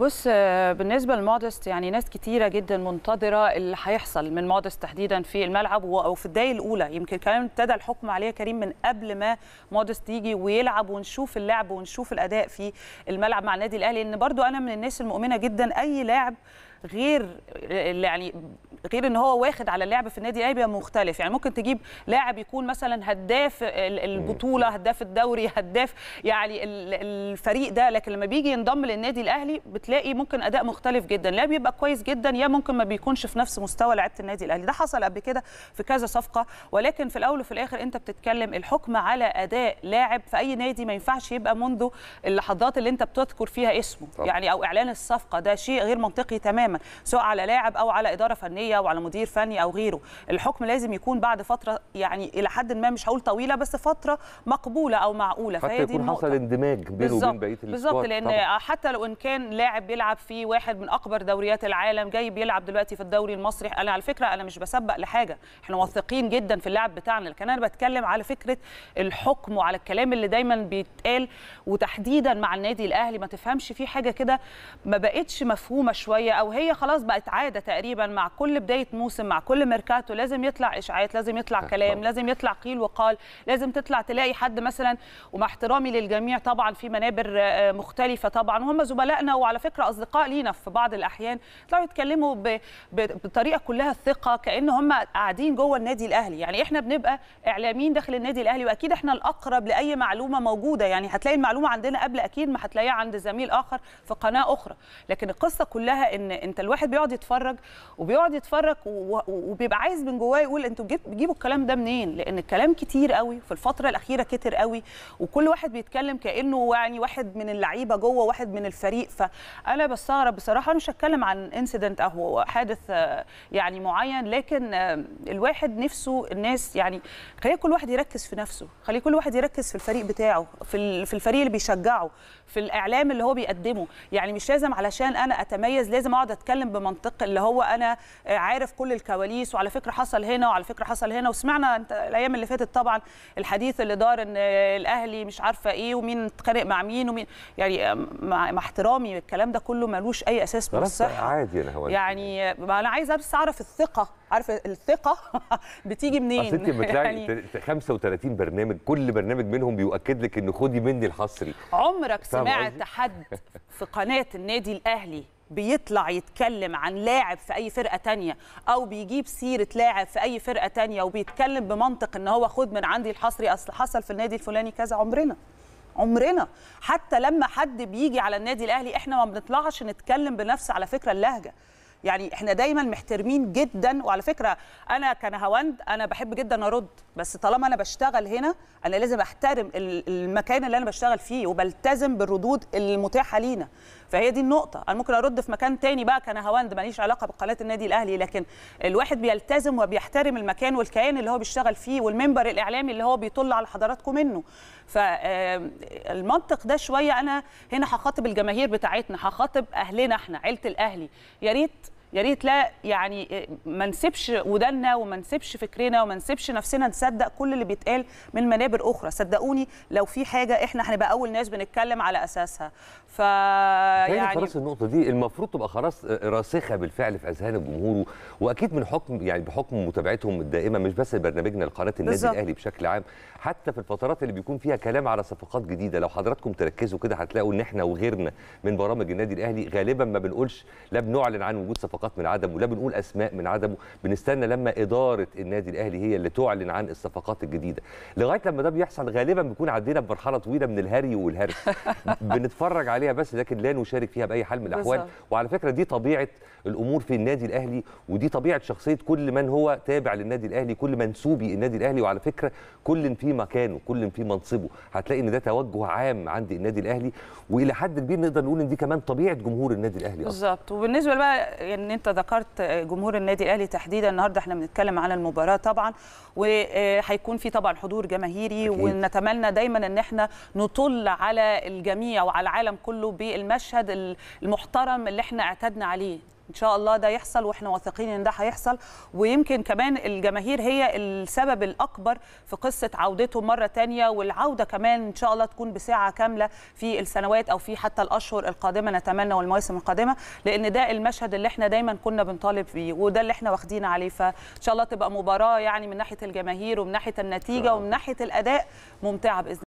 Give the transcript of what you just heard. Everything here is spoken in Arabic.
بص آه، بالنسبه لمودست يعني ناس كتيره جدا منتظره اللي هيحصل من مودست تحديدا في الملعب او في الدقايق الاولى يمكن كمان ابتدى الحكم عليه كريم من قبل ما مودست يجي ويلعب ونشوف اللعب ونشوف الاداء في الملعب مع النادي الاهلي لان برضو انا من الناس المؤمنه جدا اي لاعب غير آه، يعني غير ان هو واخد على اللعب في النادي الاهلي مختلف يعني ممكن تجيب لاعب يكون مثلا هداف البطوله هداف الدوري هداف يعني الفريق ده لكن لما بيجي ينضم للنادي الاهلي بتلاقي ممكن اداء مختلف جدا لا بيبقى كويس جدا يا ممكن ما بيكونش في نفس مستوى لعيبه النادي الاهلي ده حصل قبل كده في كذا صفقه ولكن في الاول وفي الاخر انت بتتكلم الحكم على اداء لاعب في اي نادي ما ينفعش يبقى منذ اللحظات اللي انت بتذكر فيها اسمه طبعا. يعني او اعلان الصفقه ده شيء غير منطقي تماما سواء على لاعب او على اداره فنيه الرياضيه وعلى مدير فني او غيره الحكم لازم يكون بعد فتره يعني الى حد ما مش هقول طويله بس فتره مقبوله او معقوله فهي دي النقطه حصل اندماج بينه وبين بقيه بالظبط لان طبعا. حتى لو ان كان لاعب بيلعب في واحد من اكبر دوريات العالم جاي بيلعب دلوقتي في الدوري المصري انا على فكره انا مش بسبق لحاجه احنا واثقين جدا في اللاعب بتاعنا لكن انا بتكلم على فكره الحكم وعلى الكلام اللي دايما بيتقال وتحديدا مع النادي الاهلي ما تفهمش في حاجه كده ما بقتش مفهومه شويه او هي خلاص بقت عاده تقريبا مع كل بدايه موسم مع كل ميركاتو لازم يطلع اشاعات لازم يطلع آه، كلام لازم يطلع قيل وقال لازم تطلع تلاقي حد مثلا ومع احترامي للجميع طبعا في منابر آه، مختلفه طبعا وهم زملائنا وعلى فكره اصدقاء لينا في بعض الاحيان طلعوا يتكلموا بطريقه كلها الثقه كان هم قاعدين جوه النادي الاهلي يعني احنا بنبقى اعلاميين داخل النادي الاهلي واكيد احنا الاقرب لاي معلومه موجوده يعني هتلاقي المعلومه عندنا قبل اكيد ما هتلاقيها عند زميل اخر في قناه اخرى لكن القصه كلها ان انت الواحد بيقعد يتفرج وبيقعد يتفرج بيتفرج وبيبقى عايز من جواه يقول انتوا بتجيبوا الكلام ده منين لان الكلام كتير قوي في الفتره الاخيره كتر قوي وكل واحد بيتكلم كانه يعني واحد من اللعيبه جوه واحد من الفريق فانا بستغرب بصراحه انا مش هتكلم عن انسيدنت او حادث آه، يعني معين لكن آه، الواحد نفسه الناس يعني خلي كل واحد يركز في نفسه خلي كل واحد يركز في الفريق بتاعه في في الفريق اللي بيشجعه في الاعلام اللي هو بيقدمه يعني مش لازم علشان انا اتميز لازم اقعد اتكلم بمنطق اللي هو انا آه، عارف كل الكواليس وعلى فكره حصل هنا وعلى فكره حصل هنا وسمعنا انت الايام اللي فاتت طبعا الحديث اللي دار ان الاهلي مش عارفه ايه ومين اتخانق مع مين ومين يعني مع احترامي الكلام ده كله ملوش اي اساس بالصحه عادي انا هو يعني ما انا عايزه بس اعرف الثقه عارف الثقه بتيجي منين انت بتلاقي يعني 35 برنامج كل برنامج منهم بيؤكد لك ان خدي مني الحصري عمرك سمعت حد في قناه النادي الاهلي بيطلع يتكلم عن لاعب في اي فرقه تانية او بيجيب سيره لاعب في اي فرقه تانية وبيتكلم بمنطق ان هو خد من عندي الحصري اصل حصل في النادي الفلاني كذا عمرنا عمرنا حتى لما حد بيجي على النادي الاهلي احنا ما بنطلعش نتكلم بنفس على فكره اللهجه يعني احنا دايما محترمين جدا وعلى فكره انا كنهاوند انا بحب جدا ارد بس طالما انا بشتغل هنا انا لازم احترم المكان اللي انا بشتغل فيه وبلتزم بالردود المتاحه لينا فهي دي النقطه انا ممكن ارد في مكان تاني بقى كنهاوند ماليش علاقه بقناه النادي الاهلي لكن الواحد بيلتزم وبيحترم المكان والكيان اللي هو بيشتغل فيه والمنبر الاعلامي اللي هو بيطل على حضراتكم منه فالمنطق ده شويه انا هنا هخاطب الجماهير بتاعتنا هخاطب اهلنا احنا عيله الاهلي يا ريت يا ريت لا يعني ما نسيبش ودنا وما نسيبش فكرنا وما نسيبش نفسنا نصدق كل اللي بيتقال من منابر اخرى صدقوني لو في حاجه احنا هنبقى اول ناس بنتكلم على اساسها ف طيب، يعني خلاص النقطه دي المفروض تبقى خلاص راسخه بالفعل في اذهان الجمهور واكيد من حكم يعني بحكم متابعتهم الدائمه مش بس برنامجنا لقناه النادي الاهلي بشكل عام حتى في الفترات اللي بيكون فيها كلام على صفقات جديده لو حضراتكم تركزوا كده هتلاقوا ان احنا وغيرنا من برامج النادي الاهلي غالبا ما بنقولش لا بنعلن عن وجود صفقات الصفقات من عدمه لا بنقول اسماء من عدمه بنستنى لما اداره النادي الاهلي هي اللي تعلن عن الصفقات الجديده لغايه لما ده بيحصل غالبا بيكون عدينا بمرحله طويله من الهري والهرس بنتفرج عليها بس لكن لا نشارك فيها باي حال من الاحوال وعلى فكره دي طبيعه الامور في النادي الاهلي ودي طبيعه شخصيه كل من هو تابع للنادي الاهلي كل منسوبي النادي الاهلي وعلى فكره كل في مكانه كل في منصبه هتلاقي ان ده توجه عام عند النادي الاهلي والى حد كبير نقدر نقول ان دي كمان طبيعه جمهور النادي الاهلي بالظبط وبالنسبه بقى يعني ان انت ذكرت آه، جمهور النادي الاهلي تحديدا النهارده احنا بنتكلم على المباراه طبعا وهيكون آه، في طبعا حضور جماهيري أكيد. ونتمنى دايما ان احنا نطل على الجميع وعلى العالم كله بالمشهد المحترم اللي احنا اعتدنا عليه ان شاء الله ده يحصل واحنا واثقين ان ده هيحصل ويمكن كمان الجماهير هي السبب الاكبر في قصه عودتهم مره ثانيه والعوده كمان ان شاء الله تكون بساعه كامله في السنوات او في حتى الاشهر القادمه نتمنى والمواسم القادمه لان ده المشهد اللي احنا دايما كنا بنطالب فيه وده اللي احنا واخدين عليه فان شاء الله تبقى مباراه يعني من ناحيه الجماهير ومن ناحيه النتيجه آه. ومن ناحيه الاداء ممتعه باذن